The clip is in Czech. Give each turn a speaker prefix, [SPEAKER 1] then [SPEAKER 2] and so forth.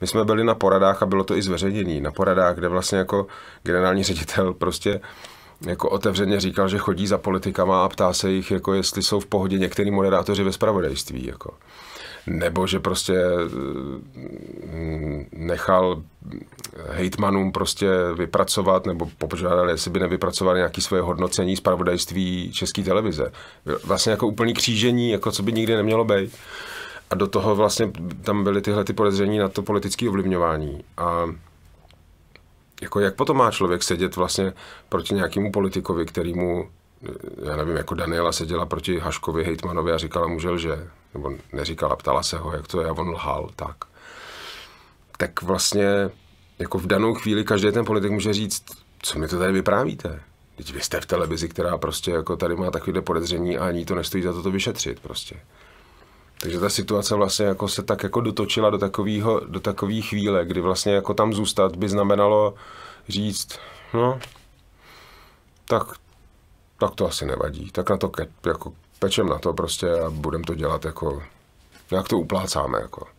[SPEAKER 1] My jsme byli na poradách a bylo to i zveřejnění, na poradách, kde vlastně jako generální ředitel prostě jako otevřeně říkal, že chodí za politikama a ptá se jich, jako jestli jsou v pohodě některý moderátoři ve spravodajství. Jako. Nebo že prostě mm, nechal hejtmanům prostě vypracovat, nebo požádali, jestli by nevypracovali nějaké svoje hodnocení spravodajství České televize. Vlastně jako úplný křížení, jako co by nikdy nemělo být. A do toho vlastně tam byly tyhle ty podezření na to politické ovlivňování. A jako jak potom má člověk sedět vlastně proti nějakému politikovi, který mu, já nevím, jako Daniela seděla proti Haškovi Hejtmanovi a říkala mu, že lže, nebo neříkala, ptala se ho, jak to je a on lhal, tak. Tak vlastně jako v danou chvíli každý ten politik může říct, co mi to tady vyprávíte? Teď vy jste v televizi, která prostě jako tady má takovýhle podezření a ani to nestojí za to to vyšetřit prostě. Takže ta situace vlastně jako se tak jako dotočila do takového, do takové chvíle, kdy vlastně jako tam zůstat by znamenalo říct, no, tak, tak to asi nevadí, tak na to ke, jako pečem na to prostě a budem to dělat jako, jak to uplácáme jako.